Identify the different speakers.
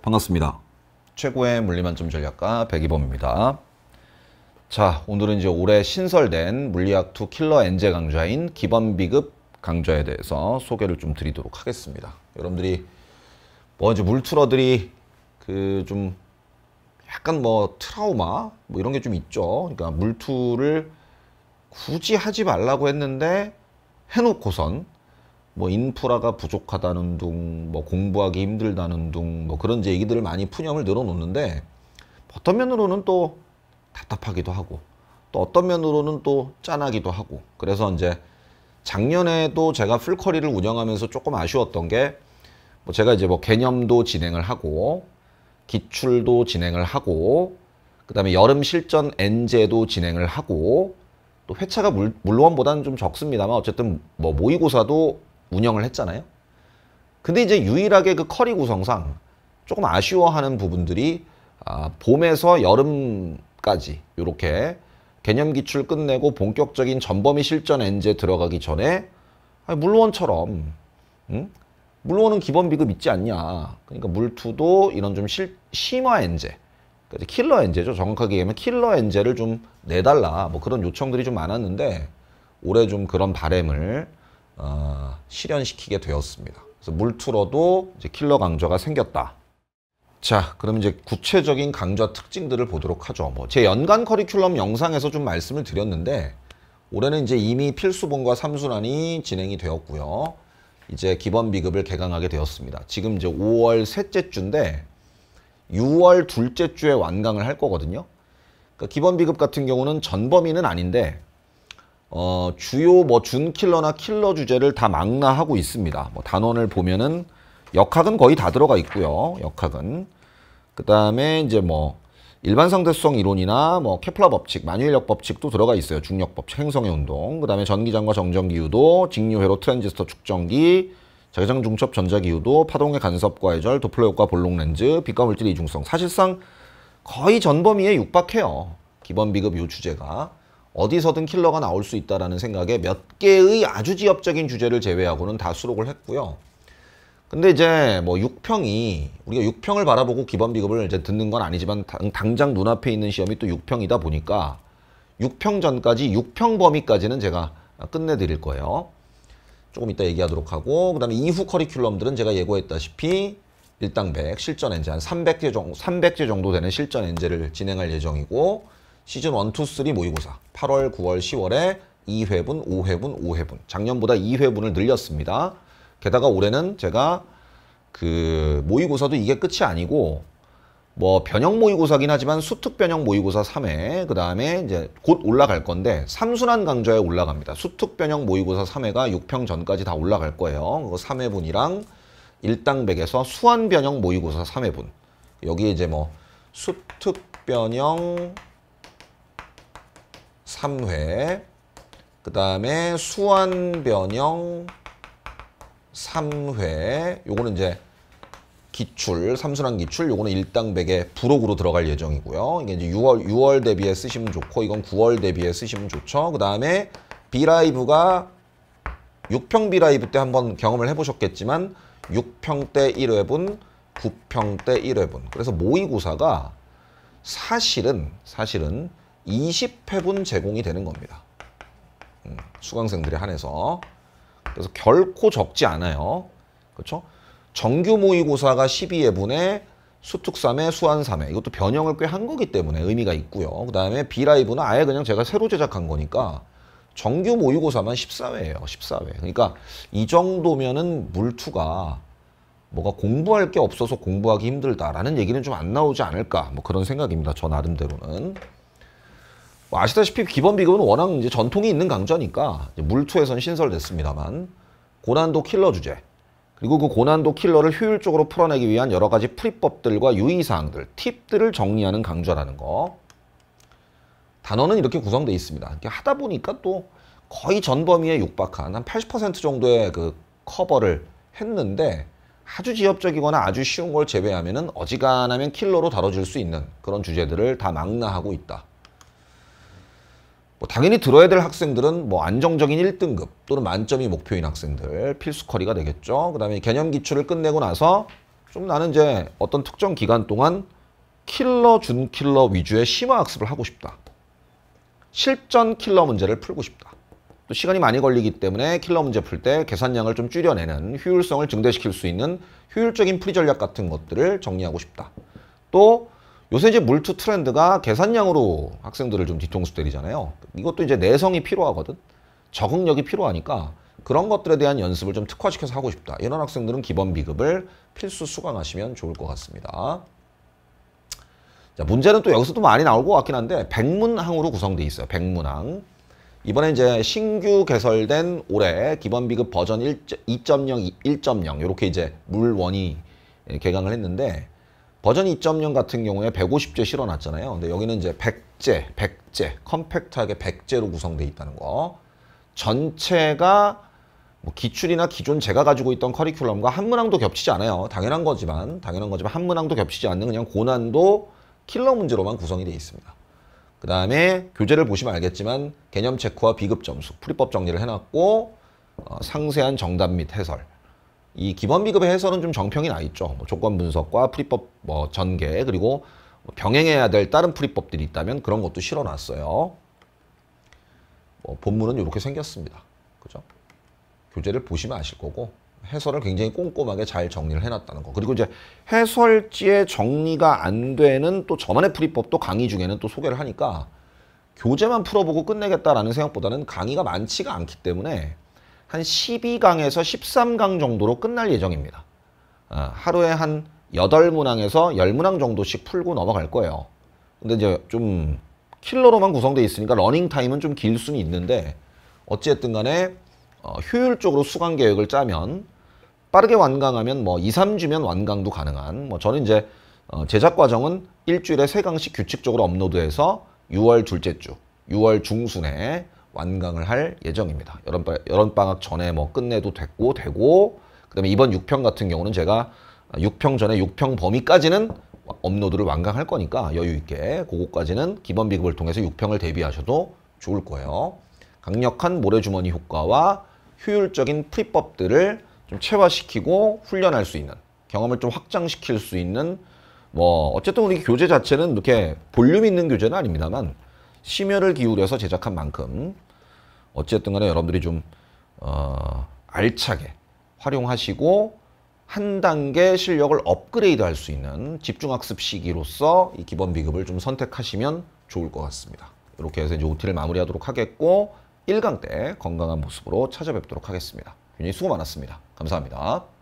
Speaker 1: 반갑습니다. 최고의 물리만점 전략가 백이범입니다. 자, 오늘은 이제 올해 신설된 물리학2 킬러 엔제 강좌인 기본 비급 강좌에 대해서 소개를 좀 드리도록 하겠습니다. 여러분들이 뭐 이제 물투러들이 그 좀 약간 뭐 트라우마 뭐 이런 게 좀 있죠. 그러니까 물투를 굳이 하지 말라고 했는데 해놓고선 뭐 인프라가 부족하다는 둥, 뭐 공부하기 힘들다는 둥, 뭐 그런 이제 얘기들을 많이 푸념을 늘어놓는데 어떤 면으로는 또 답답하기도 하고 또 어떤 면으로는 또 짠하기도 하고 그래서 이제 작년에도 제가 풀커리를 운영하면서 조금 아쉬웠던 게 뭐 제가 이제 뭐 개념도 진행을 하고 기출도 진행을 하고 그 다음에 여름 실전 엔제도 진행을 하고 또 회차가 물, 론보다는좀 적습니다만 어쨌든 뭐 모의고사도 운영을 했잖아요. 근데 이제 유일하게 그 커리 구성상 조금 아쉬워하는 부분들이 아, 봄에서 여름까지 이렇게 개념 기출 끝내고 본격적인 전범위 실전 엔제 들어가기 전에 아니, 물원처럼 응? 물론은 기본 비급 있지 않냐. 그러니까 물투도 이런 좀 실, 심화 엔제, 그러니까 킬러 엔제죠. 정확하게 얘기하면 킬러 엔제를 좀 내달라. 뭐 그런 요청들이 좀 많았는데 올해 좀 그런 바램을 어, 실현시키게 되었습니다. 그래서 물투로도 이제 킬러 강좌가 생겼다. 자, 그럼 이제 구체적인 강좌 특징들을 보도록 하죠. 뭐 제 연간 커리큘럼 영상에서 좀 말씀을 드렸는데 올해는 이제 이미 필수본과 삼순환이 진행이 되었고요. 이제 기본 비급을 개강하게 되었습니다. 지금 이제 5월 셋째 주인데 6월 둘째 주에 완강을 할 거거든요. 그러니까 기본 비급 같은 경우는 전범위는 아닌데 어, 주요 뭐 준킬러나 킬러 주제를 다 망라하고 있습니다. 뭐 단원을 보면은 역학은 거의 다 들어가 있고요. 역학은 그 다음에 이제 뭐 일반 상대성 이론이나 뭐 케플러 법칙, 만유인력 법칙도 들어가 있어요. 중력 법칙, 행성의 운동, 그 다음에 전기장과 정전기유도, 직류회로 트랜지스터 축전기, 자기장 중첩 전자기유도, 파동의 간섭과 해절, 도플러 효과 볼록 렌즈, 빛과 물질 의 이중성. 사실상 거의 전범위에 육박해요. 기본 비급 요 주제가. 어디서든 킬러가 나올 수 있다라는 생각에 몇 개의 아주 지엽적인 주제를 제외하고는 다 수록을 했고요. 근데 이제 뭐 6평이 우리가 6평을 바라보고 기본 비급을 이제 듣는 건 아니지만 당, 장 눈앞에 있는 시험이 또 6평이다 보니까 6평 전까지 6평 범위까지는 제가 끝내 드릴 거예요. 조금 이따 얘기하도록 하고 그다음에 이후 커리큘럼들은 제가 예고했다시피 일당 100 실전 엔제 한3 0 0제 정도 300개 정도 되는 실전 엔제를 진행할 예정이고 시즌 1, 2, 3 모의고사 8월, 9월, 10월에 2회분, 5회분, 5회분 작년보다 2회분을 늘렸습니다. 게다가 올해는 제가 그 모의고사도 이게 끝이 아니고 뭐 변형 모의고사긴 하지만 수특 변형 모의고사 3회 그 다음에 이제 곧 올라갈 건데 3순환 강좌에 올라갑니다. 수특 변형 모의고사 3회가 6평 전까지 다 올라갈 거예요. 그 3회분이랑 일당백에서 수환 변형 모의고사 3회분 여기 이제 뭐 수특 변형 3회 그 다음에 수완 변형 3회 요거는 이제 기출, 삼순환 기출 요거는 일당백에 부록으로 들어갈 예정이고요. 이게 이제 6월 6월 대비에 쓰시면 좋고 이건 9월 대비에 쓰시면 좋죠. 그다음에 비라이브가 6평 비라이브 때 한번 경험을 해 보셨겠지만 6평 때 1회분, 9평 때 1회분. 그래서 모의고사가 사실은 사실은 20회분 제공이 되는 겁니다. 음, 수강생들에 한해서. 그래서 결코 적지 않아요. 그렇죠? 정규 모의고사가 12회분에 수특 3회, 수한 3회 이것도 변형을 꽤 한 거기 때문에 의미가 있고요. 그 다음에 비라이브는 아예 그냥 제가 새로 제작한 거니까 정규 모의고사만 14회예요. 14회. 그러니까 이 정도면은 물투가 뭐가 공부할 게 없어서 공부하기 힘들다라는 얘기는 좀 안 나오지 않을까 뭐 그런 생각입니다. 저 나름대로는. 뭐 아시다시피 기본 비급은 워낙 이제 전통이 있는 강좌니까 물투에선 신설됐습니다만 고난도 킬러 주제 그리고 그 고난도 킬러를 효율적으로 풀어내기 위한 여러 가지 풀이법들과 유의사항들, 팁들을 정리하는 강좌라는 거. 단어는 이렇게 구성되어 있습니다. 하다 보니까 또 거의 전 범위에 육박한 한 80% 정도의 그 커버를 했는데 아주 지엽적이거나 아주 쉬운 걸제외하면 어지간하면 킬러로 다뤄질 수 있는 그런 주제들을 다 망라하고 있다. 뭐 당연히 들어야 될 학생들은 뭐 안정적인 1등급 또는 만점이 목표인 학생들 필수 커리가 되겠죠. 그 다음에 개념 기출을 끝내고 나서 좀 나는 이제 어떤 특정 기간 동안 킬러, 준킬러 위주의 심화 학습을 하고 싶다. 실전 킬러 문제를 풀고 싶다. 또 시간이 많이 걸리기 때문에 킬러 문제 풀 때 계산량을 좀 줄여내는 효율성을 증대시킬 수 있는 효율적인 풀이 전략 같은 것들을 정리하고 싶다. 또 요새 이제 물투 트렌드가 계산량으로 학생들을 좀 뒤통수 때리잖아요. 이것도 이제 내성이 필요하거든. 적응력이 필요하니까 그런 것들에 대한 연습을 좀 특화시켜서 하고 싶다. 이런 학생들은 기본 비급을 필수 수강하시면 좋을 것 같습니다. 자, 문제는 또 여기서도 많이 나올 것 같긴 한데 백문항으로 구성돼 있어요. 백문항. 이번에 이제 신규 개설된 올해 기본 비급 버전 2.0, 1.0 이렇게 이제 물원이 개강을 했는데 버전 2.0 같은 경우에 150제 실어놨잖아요. 근데 여기는 이제 100제, 100제, 컴팩트하게 100제로 구성돼 있다는 거. 전체가 뭐 기출이나 기존 제가 가지고 있던 커리큘럼과 한 문항도 겹치지 않아요. 당연한 거지만, 당연한 거지만 한 문항도 겹치지 않는 그냥 고난도 킬러 문제로만 구성이 되어 있습니다. 그 다음에 교재를 보시면 알겠지만 개념 체크와 비급 점수, 풀이법 정리를 해놨고 어, 상세한 정답 및 해설, 이 기본 비급의 해설은 좀 정평이 나 있죠. 뭐 조건 분석과 풀이법 뭐 전개 그리고 뭐 병행해야 될 다른 풀이법들이 있다면 그런 것도 실어놨어요. 뭐 본문은 이렇게 생겼습니다. 그죠? 교재를 보시면 아실 거고 해설을 굉장히 꼼꼼하게 잘 정리를 해놨다는 거. 그리고 이제 해설지에 정리가 안 되는 또 저만의 풀이법도 강의 중에는 또 소개를 하니까 교재만 풀어보고 끝내겠다라는 생각보다는 강의가 많지가 않기 때문에 한 12강에서 13강 정도로 끝날 예정입니다. 아, 하루에 한 8문항에서 10문항 정도씩 풀고 넘어갈 거예요. 근데 이제 좀 킬러로만 구성되어 있으니까 러닝 타임은 좀 길 수는 있는데 어찌됐든 간에 어, 효율적으로 수강 계획을 짜면 빠르게 완강하면 뭐 2, 3주면 완강도 가능한 뭐 저는 이제 어, 제작 과정은 일주일에 3강씩 규칙적으로 업로드해서 6월 둘째 주, 6월 중순에 완강을 할 예정입니다. 여름 방학 전에 뭐 끝내도 됐고 되고 그다음에 이번 6평 같은 경우는 제가 6평 전에 6평 범위까지는 업로드를 완강할 거니까 여유 있게 그거까지는 기본 비급을 통해서 6평을 대비하셔도 좋을 거예요. 강력한 모래주머니 효과와 효율적인 프리법들을 좀 체화시키고 훈련할 수 있는 경험을 좀 확장시킬 수 있는 뭐 어쨌든 우리 교재 자체는 이렇게 볼륨 있는 교재는 아닙니다만 심혈을 기울여서 제작한 만큼 어쨌든 간에 여러분들이 좀 어, 알차게 활용하시고 한 단계 실력을 업그레이드 할수 있는 집중학습 시기로서 이 기본 비급을 좀 선택하시면 좋을 것 같습니다. 이렇게 해서 이제 OT를 마무리하도록 하겠고 1강 때 건강한 모습으로 찾아뵙도록 하겠습니다. 굉장히 수고 많았습니다. 감사합니다.